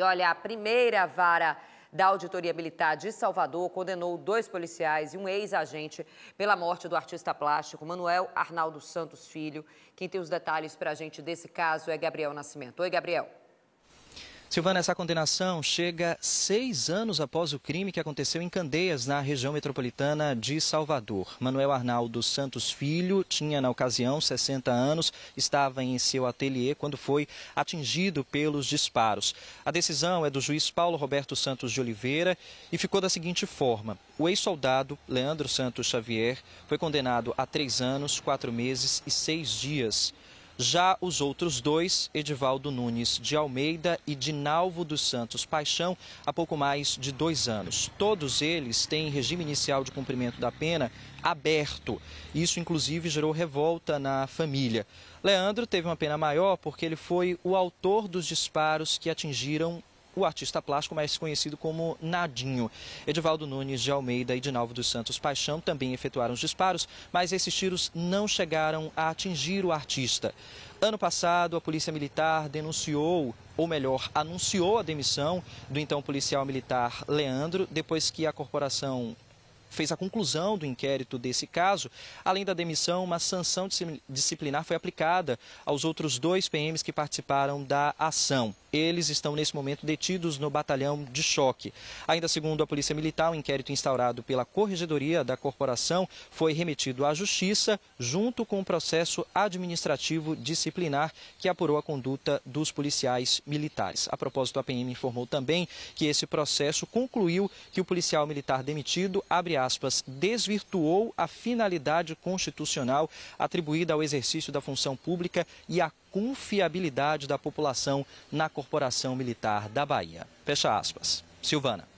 E olha, a primeira vara da Auditoria Militar de Salvador condenou dois policiais e um ex-agente pela morte do artista plástico Manuel Arnaldo Santos Filho. Quem tem os detalhes para a gente desse caso é Gabriel Nascimento. Oi, Gabriel. Silvana, essa condenação chega seis anos após o crime que aconteceu em Candeias, na região metropolitana de Salvador. Manuel Arnaldo Santos Filho tinha, na ocasião, 60 anos, estava em seu ateliê quando foi atingido pelos disparos. A decisão é do juiz Paulo Roberto Santos de Oliveira e ficou da seguinte forma: o ex-soldado Leandro Santos Xavier foi condenado a três anos, quatro meses e seis dias. Já os outros dois, Edivaldo Nunes de Almeida e Dinalvo dos Santos Paixão, há pouco mais de dois anos. Todos eles têm regime inicial de cumprimento da pena aberto. Isso, inclusive, gerou revolta na família. Leandro teve uma pena maior porque ele foi o autor dos disparos que atingiram o artista plástico mais conhecido como Nadinho. Edivaldo Nunes de Almeida e Dinalvo dos Santos Paixão também efetuaram os disparos, mas esses tiros não chegaram a atingir o artista. Ano passado, a Polícia Militar denunciou, ou melhor, anunciou a demissão do então policial militar Leandro, depois que a corporação fez a conclusão do inquérito desse caso. Além da demissão, uma sanção disciplinar foi aplicada aos outros dois PMs que participaram da ação. Eles estão nesse momento detidos no batalhão de choque. Ainda segundo a Polícia Militar, o um inquérito instaurado pela Corregedoria da Corporação foi remetido à Justiça, junto com o processo administrativo disciplinar que apurou a conduta dos policiais militares. A propósito, a PM informou também que esse processo concluiu que o policial militar demitido, abre aspas, desvirtuou a finalidade constitucional atribuída ao exercício da função pública e a confiabilidade da população na Corporação Militar da Bahia. Fecha aspas. Silvana.